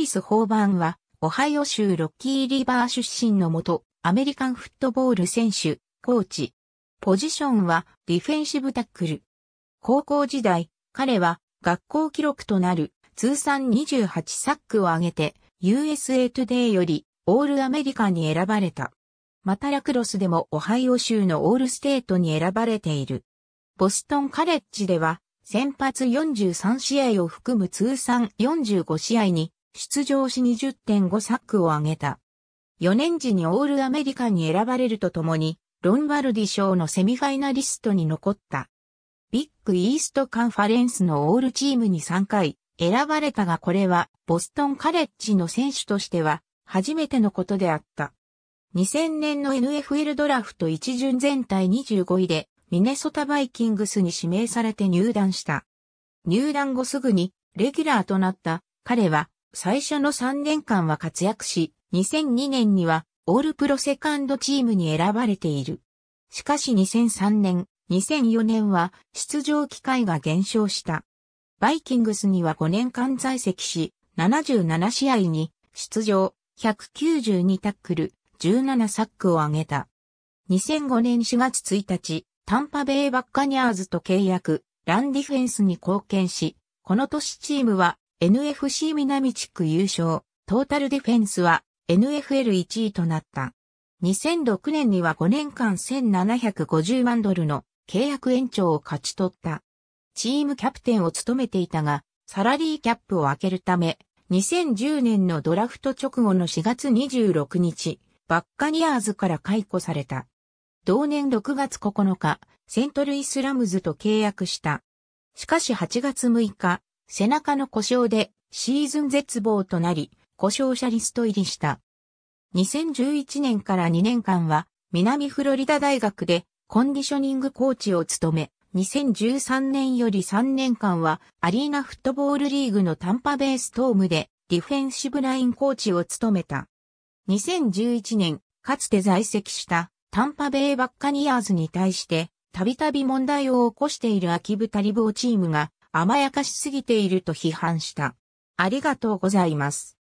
リス・ホーバーンは、オハイオ州ロッキーリバー出身のもと、アメリカンフットボール選手、コーチ。ポジションはディフェンシブタックル。高校時代、彼は学校記録となる通算28サックを挙げて USA Today よりオールアメリカに選ばれた。またラクロスでもオハイオ州のオールステートに選ばれている。ボストンカレッジでは先発43試合を含む通算45試合に出場し20.5サックを挙げた。4年時にオールアメリカに選ばれるとともに、ロンバルディ賞のセミファイナリストに残った。ビッグイーストカンファレンスのオールチームに3回選ばれたがこれはボストンカレッジの選手としては初めてのことであった。2000年の NFL ドラフト一巡全体25位でミネソタバイキングスに指名されて入団した。入団後すぐにレギュラーとなった彼は最初の3年間は活躍し、2002年にはオールプロセカンドチームに選ばれている。しかし2003年、2004年は出場機会が減少した。バイキングスには5年間在籍し、77試合に出場、192タックル、17サックを挙げた。2005年4月1日、タンパベイバッカニャーズと契約、ランディフェンスに貢献し、この年チームは NFC 南地区優勝、トータルディフェンスは NFL1 位となった。2006年には5年間1750万ドルの契約延長を勝ち取った。チームキャプテンを務めていたが、サラリーキャップを開けるため、2010年のドラフト直後の4月26日、バッカニアーズから解雇された。同年6月9日、セントルイスラムズと契約した。しかし8月6日、背中の故障でシーズン絶望となり、故障者リスト入りした。2011年から2年間は、南フロリダ大学でコンディショニングコーチを務め、2013年より3年間はアリーナフットボールリーグのタンパベーストームでディフェンシブラインコーチを務めた。2011年、かつて在籍したタンパベイバッカニアーズに対して、たびたび問題を起こしている秋部タリボーチームが甘やかしすぎていると批判した。ありがとうございます。